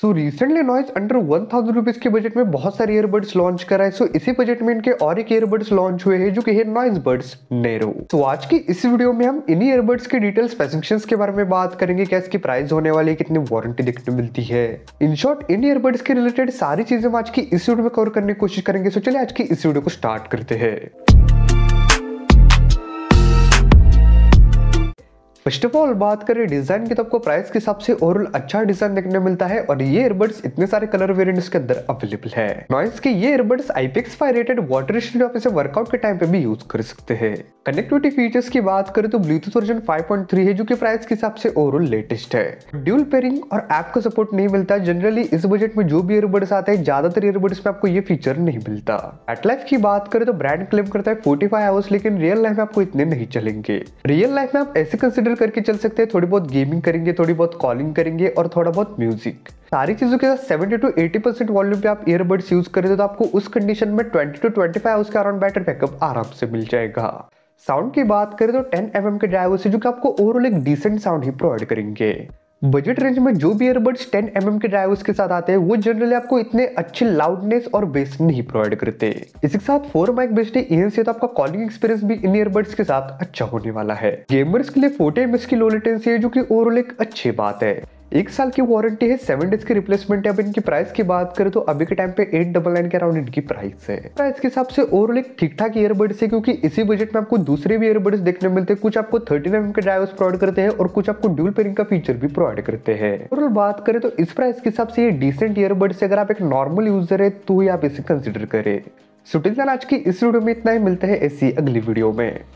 सो recently Noise under one thousand rupees के budget में बहुत सारे ईयरबड्स लॉन्च करा है सो so, इसी बजट में इनके और एक ईयरबड्स लॉन्च हुए हैं जो कि है नॉइस बर्ड्स नेरो तो आज की इस वीडियो में हम इन्हीं ईयरबड्स के डिटेल स्पेसिफिकेशंस के बारे में बात करेंगे क्या इसकी प्राइस होने वाली है कितनी वारंटी देखने मिलती है इन शॉर्ट इन ईयरबड्स के रिलेटेड सारी चीजें हम आज की इस वीडियो में कवर करने की कोशिश करेंगे सो so, चलिए आज की इस वीडियो को स्टार्ट करते हैं फर्स्ट ऑफ ऑल बात करें डिजाइन की तो आपको प्राइस के हिसाब से ओवरऑल अच्छा डिजाइन देखने मिलता है और ये ईयरबड्स इतने सारे कलर वेरिएंट्स के अंदर अवेलेबल है नॉइस के ये earbuds IPX five rated water इसे वर्कआउट के टाइम पे भी यूज कर सकते हैं कनेक्टिविटी फीचर्स की बात करें तो ब्लूटूथ वर्जन 5.3 है जो कि प्राइस के हिसाब से ओवरऑल लेटेस्ट है ड्यूल पेयरिंग और ऐप का सपोर्ट नहीं मिलता जनरली इस बजट में जो भी ईयरबड्स आते हैं ज्यादातर ईयरबड्स में आपको ये फीचर नहीं मिलता एटलाइफ की बात करें तो ब्रांड क्लेम करता है 45 आवर्स लेकिन रियल लाइफ में आपको इतने नहीं चलेंगे रियल लाइफ में आप ऐसे कंसिडर करके चल सकते हैं थोड़ी बहुत गेमिंग करेंगे थोड़ी बहुत कॉलिंग करेंगे और थोड़ा बहुत म्यूजिक सारी चीज़ों के साथ seventy two eighty percent volume पे आप ईयरबड्स यूज़ करें तो आपको उस कंडीशन में ट्वेंटी टू ट्वेंटी फाइव उसके अराउंड बैटरी बैकअप आराम से मिल जाएगा साउंड की बात करें तो 10 एम mm के ड्राइवर से जो कि आपको ओवरऑल एक डिसेंट साउंड ही प्रोवाइड करेंगे बजट रेंज में जो भी एयरबड्स 10 एम mm के ड्राइवर्स के साथ आते हैं वो जनरली आपको इतने अच्छे लाउडनेस और बेस नहीं प्रोवाइड करते इसके साथ फोर माइक बेस्ट ईयर से तो आपका कॉलिंग एक्सपीरियंस भी इन ईयरबड्स के साथ अच्छा होने वाला है गेमर्स के लिए फोर्टी एम की लो लेटेंसी है जो की ओवरऑल एक अच्छी बात है एक साल की वारंटी है सेवन डेज की रिप्लेसमेंट है अब इनकी प्राइस की बात करें तो अभी के टाइम पे एट डबल नाइन के अराउंड इनकी प्राइस है प्राइस के हिसाब से ओवरऑल एक ठीक ठाक ईयरबड्स है क्योंकि इसी बजट में आपको दूसरे भी ईयरबड्स देखने मिलते हैं कुछ आपको थर्टी नाइन के ड्राइवर्स प्रोवाइड करते हैं और कुछ आपको ड्यूल पेरिंग का फीचर भी प्रोवाइड करते हैं ओवरऑल बात करें तो इस प्राइस के हिसाब से ये डिसेंट ईयरबड्स अगर आप एक नॉर्मल यूजर है तो ही आप इसे कंसिडर करें सुटिल आज की इस वीडियो में इतना ही मिलते हैं ऐसी अगली वीडियो में